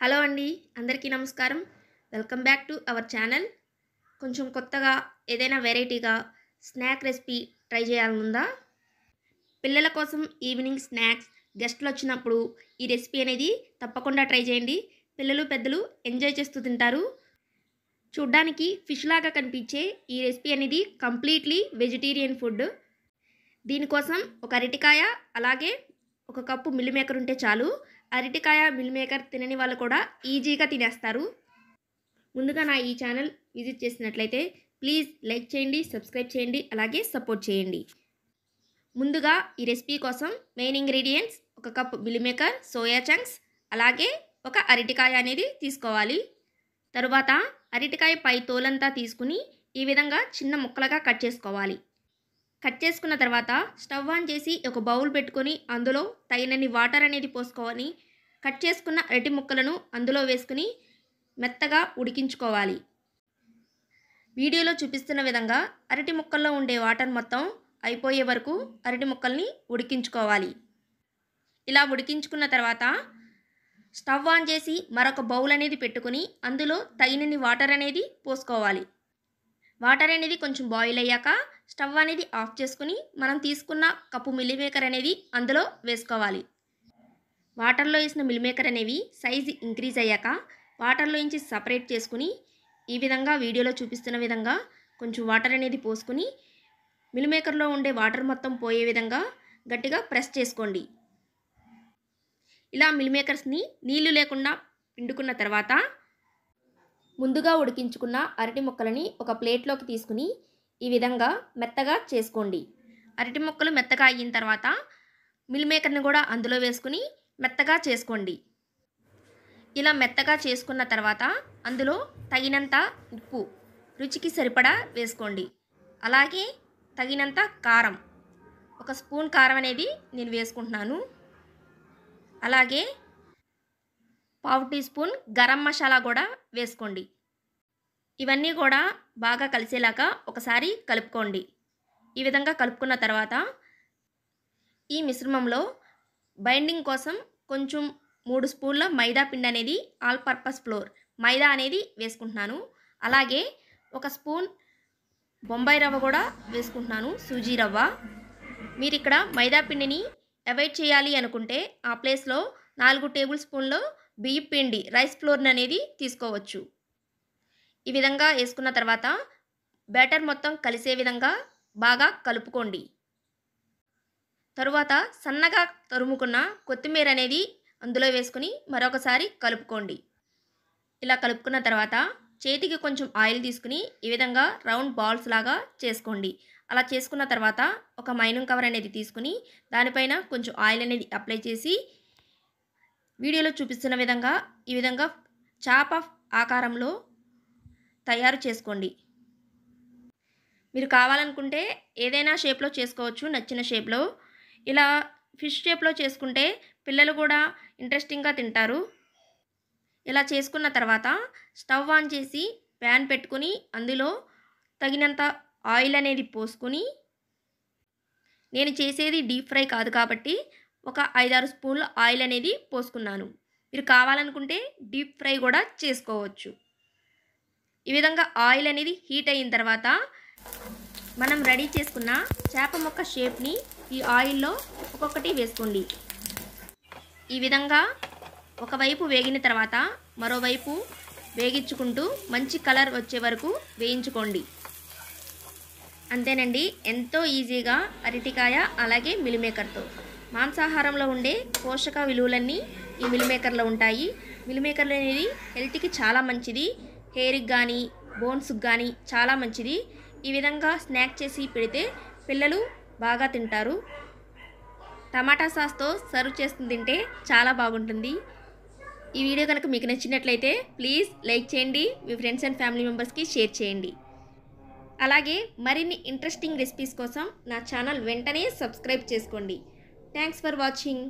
hello అండి అందరికీ నమస్కారం welcome back to our channel కొంచెం కొత్తగా ఏదైనా వెరైటీగా స్నాక్ రెసిపీ ట్రై చేయాలనుందా పిల్లల కోసం ఈవినింగ్ స్నాక్స్ గెస్ట్లు వచ్చినప్పుడు ఈ రెసిపీ అనేది తప్పకుండా ట్రై చేయండి పిల్లలు పెద్దలు ఎంజాయ్ చేస్తూ తింటారు చూడ్డానికి ఫిష్ లాగా కనిపించే ఈ రెసిపీ అనేది కంప్లీట్లీ వెజిటేరియన్ ఫుడ్ దీనికోసం ఒక అరటికాయ అలాగే ఒక కప్పు మిల్లిమేకర్ ఉంటే చాలు అరటికాయ మిల్ మేకర్ తినని వాళ్ళు కూడా ఈజీగా తినేస్తారు ముందుగా నా ఈ ఛానల్ విజిట్ చేసినట్లయితే ప్లీజ్ లైక్ చేయండి సబ్స్క్రైబ్ చేయండి అలాగే సపోర్ట్ చేయండి ముందుగా ఈ రెసిపీ కోసం మెయిన్ ఇంగ్రీడియంట్స్ ఒక cup meal maker soya chunks అలాగే ఒక అరటికాయ అనేది తీసుకోవాలి తరువాత అరటికాయ పై తోలంతా తీసుకుని ఈ విధంగా చిన్న ముక్కలుగా కట్ చేసుకోవాలి కట్ చేసుకున్న తర్వాత స్టవ్ ఆన్ చేసి ఒక బౌల్ పెట్టుకొని అందులో తగినన్ని వాటర్ అనేది పోసుకోవాలి కట్ చేసుకున్న అరటి ముక్కలను అందులో వేసుకుని మెత్తగా ఉడికించుకోవాలి వీడియోలో చూపిస్తున్న విధంగా అరటి ముక్కల్లో ఉండే వాటర్ మొత్తం అయిపోయే వరకు అరటి ముక్కల్ని ఉడికించుకోవాలి ఇలా ఉడికించుకున్న తర్వాత స్టవ్ ఆన్ చేసి మరొక బౌల్ అనేది పెట్టుకుని అందులో తగినన్ని వాటర్ అనేది పోసుకోవాలి వాటర్ అనేది కొంచెం బాయిల్ అయ్యాక స్టవ్ అనేది ఆఫ్ చేసుకుని మనం తీసుకున్న కప్పు మిల్లీ మేకర్ అనేది అందులో వేసుకోవాలి వాటర్లో వేసిన మిల్ మేకర్ అనేవి సైజు ఇంక్రీజ్ అయ్యాక వాటర్లో నుంచి సపరేట్ చేసుకుని ఈ విధంగా వీడియోలో చూపిస్తున్న విధంగా కొంచెం వాటర్ అనేది పోసుకుని మిల్ మేకర్లో ఉండే వాటర్ మొత్తం పోయే విధంగా గట్టిగా ప్రెస్ చేసుకోండి ఇలా మిల్లీమేకర్స్ని నీళ్లు లేకుండా పిండుకున్న తర్వాత ముందుగా ఉడికించుకున్న అరటి ముక్కలని ఒక ప్లేట్లోకి తీసుకుని ఈ విధంగా మెత్తగా చేసుకోండి అరటి ముక్కలు మెత్తగా అయిన తర్వాత మిల్ మేకర్ని కూడా అందులో వేసుకుని మెత్తగా చేసుకోండి ఇలా మెత్తగా చేసుకున్న తర్వాత అందులో తగినంత ఉప్పు రుచికి సరిపడా వేసుకోండి అలాగే తగినంత కారం ఒక స్పూన్ కారం అనేది నేను వేసుకుంటున్నాను అలాగే పావు టీ స్పూన్ గరం మసాలా కూడా వేసుకోండి ఇవన్నీ కూడా బాగా కలిసేలాగా ఒకసారి కలుపుకోండి ఈ విధంగా కలుపుకున్న తర్వాత ఈ మిశ్రమంలో బైండింగ్ కోసం కొంచెం మూడు స్పూన్ల మైదా పిండి అనేది ఆల్ పర్పస్ ఫ్లోర్ మైదా అనేది వేసుకుంటున్నాను అలాగే ఒక స్పూన్ బొంబాయి రవ్వ కూడా వేసుకుంటున్నాను సూజీ రవ్వ మీరు ఇక్కడ మైదా పిండిని అవాయిడ్ చేయాలి అనుకుంటే ఆ ప్లేస్లో నాలుగు టేబుల్ స్పూన్లో బియ్య పిండి రైస్ ఫ్లోర్ని అనేది తీసుకోవచ్చు ఈ విధంగా వేసుకున్న తర్వాత బ్యాటర్ మొత్తం కలిసే విధంగా బాగా కలుపుకోండి తరువాత సన్నగా తరుముకున్న కొత్తిమీర అనేది అందులో వేసుకుని మరొకసారి కలుపుకోండి ఇలా కలుపుకున్న తర్వాత చేతికి కొంచెం ఆయిల్ తీసుకుని ఈ విధంగా రౌండ్ బాల్స్ లాగా చేసుకోండి అలా చేసుకున్న తర్వాత ఒక మైనింగ్ కవర్ అనేది తీసుకుని దానిపైన కొంచెం ఆయిల్ అనేది అప్లై చేసి వీడియోలో చూపిస్తున్న విధంగా ఈ విధంగా చాప ఆకారంలో తయారు చేసుకోండి మీరు కావాలనుకుంటే ఏదైనా షేప్లో చేసుకోవచ్చు నచ్చిన షేప్లో ఇలా ఫిష్ షేప్లో చేసుకుంటే పిల్లలు కూడా ఇంట్రెస్టింగ్గా తింటారు ఇలా చేసుకున్న తర్వాత స్టవ్ ఆన్ చేసి ప్యాన్ పెట్టుకుని అందులో తగినంత ఆయిల్ అనేది పోసుకుని నేను చేసేది డీప్ ఫ్రై కాదు కాబట్టి ఒక ఐదారు స్పూన్లు ఆయిల్ అనేది పోసుకున్నాను మీరు కావాలనుకుంటే డీప్ ఫ్రై కూడా చేసుకోవచ్చు ఈ విధంగా ఆయిల్ అనేది హీట్ అయిన తర్వాత మనం రెడీ చేసుకున్న చేప మొక్క షేప్ని ఈ ఆయిల్లో ఒక్కొక్కటి వేసుకోండి ఈ విధంగా ఒకవైపు వేగిన తర్వాత మరోవైపు వేగించుకుంటూ మంచి కలర్ వచ్చే వరకు వేయించుకోండి అంతేనండి ఎంతో ఈజీగా అరటికాయ అలాగే మిల్మేకర్తో మాంసాహారంలో ఉండే పోషక విలువలన్నీ ఈ మిల్మేకర్లో ఉంటాయి మిల్మేకర్లు అనేది హెల్త్కి చాలా మంచిది హెయిర్కి కానీ బోన్స్కి కానీ చాలా మంచిది ఈ విధంగా స్నాక్ చేసి పెడితే పిల్లలు బాగా తింటారు టమాటా సాస్తో సర్వ్ చేసుకుని తింటే చాలా బాగుంటుంది ఈ వీడియో కనుక మీకు నచ్చినట్లయితే ప్లీజ్ లైక్ చేయండి మీ ఫ్రెండ్స్ అండ్ ఫ్యామిలీ మెంబర్స్కి షేర్ చేయండి అలాగే మరిన్ని ఇంట్రెస్టింగ్ రెసిపీస్ కోసం నా ఛానల్ వెంటనే సబ్స్క్రైబ్ చేసుకోండి థ్యాంక్స్ ఫర్ వాచింగ్